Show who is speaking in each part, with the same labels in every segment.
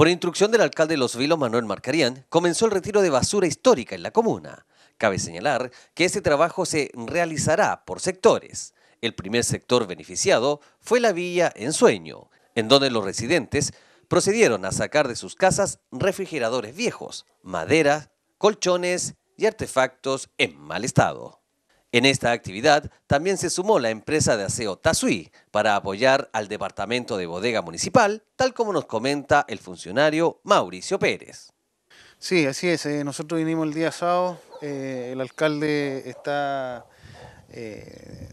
Speaker 1: Por instrucción del alcalde de Los Vilos, Manuel Marcarían, comenzó el retiro de basura histórica en la comuna. Cabe señalar que este trabajo se realizará por sectores. El primer sector beneficiado fue la Villa Ensueño, en donde los residentes procedieron a sacar de sus casas refrigeradores viejos, madera, colchones y artefactos en mal estado. En esta actividad también se sumó la empresa de aseo Tasui para apoyar al departamento de bodega municipal, tal como nos comenta el funcionario Mauricio Pérez.
Speaker 2: Sí, así es. Eh, nosotros vinimos el día sábado. Eh, el alcalde está eh,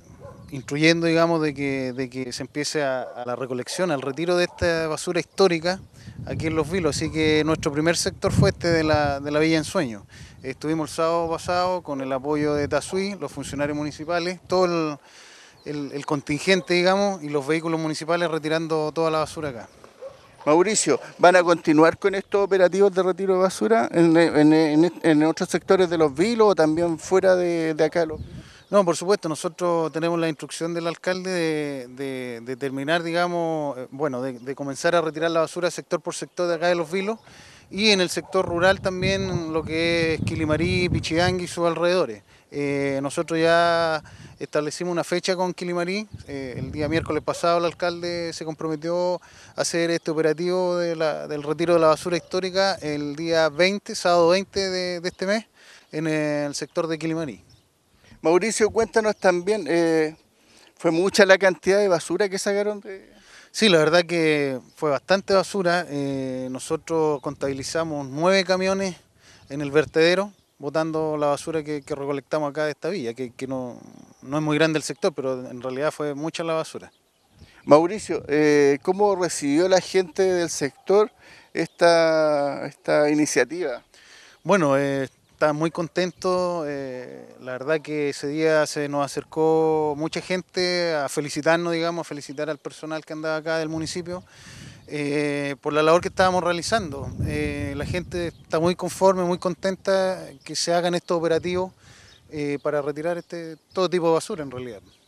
Speaker 2: incluyendo, digamos, de que, se empiece a, la recolección, al retiro de esta basura histórica aquí en Los Vilos. Así que nuestro primer sector fue este de la, de la Villa Ensueño. Estuvimos el sábado pasado con el apoyo de TASUI, los funcionarios municipales, todo el, contingente, digamos, y los vehículos municipales retirando toda la basura acá.
Speaker 3: Mauricio, ¿van a continuar con estos operativos de retiro de basura en, otros sectores de los vilos o también fuera de, de acá no, por supuesto, nosotros tenemos la instrucción
Speaker 2: del alcalde de, terminar, digamos, eh, bueno, de, comenzar a retirar la basura sector por sector de acá de Los Vilos y en el sector rural también lo que es Quilimarí, Pichidangui y sus alrededores. Eh, nosotros ya establecimos una fecha con Quilimarí, eh, el día miércoles pasado el alcalde se comprometió a hacer este operativo del retiro de la basura histórica el día 20, sábado 20 de, de este mes,
Speaker 3: en el sector de Quilimarí. Mauricio, cuéntanos también, eh, ¿fue mucha la cantidad de basura que sacaron Sí, la verdad que fue bastante
Speaker 2: basura. Eh, nosotros contabilizamos nueve camiones en el vertedero, botando la basura que, recolectamos acá de esta villa, que, no, no, es muy grande el sector, pero en realidad fue mucha la basura.
Speaker 3: Mauricio, eh, ¿cómo recibió la gente del sector esta, esta iniciativa? Bueno, eh, está
Speaker 2: muy contento. Eh, la verdad que ese día se nos acercó mucha gente a felicitarnos, digamos, a felicitar al personal que andaba acá del municipio eh, por la labor que estábamos realizando. Eh, la gente está muy conforme, muy contenta que se hagan estos operativos para retirar este, todo tipo de basura en realidad.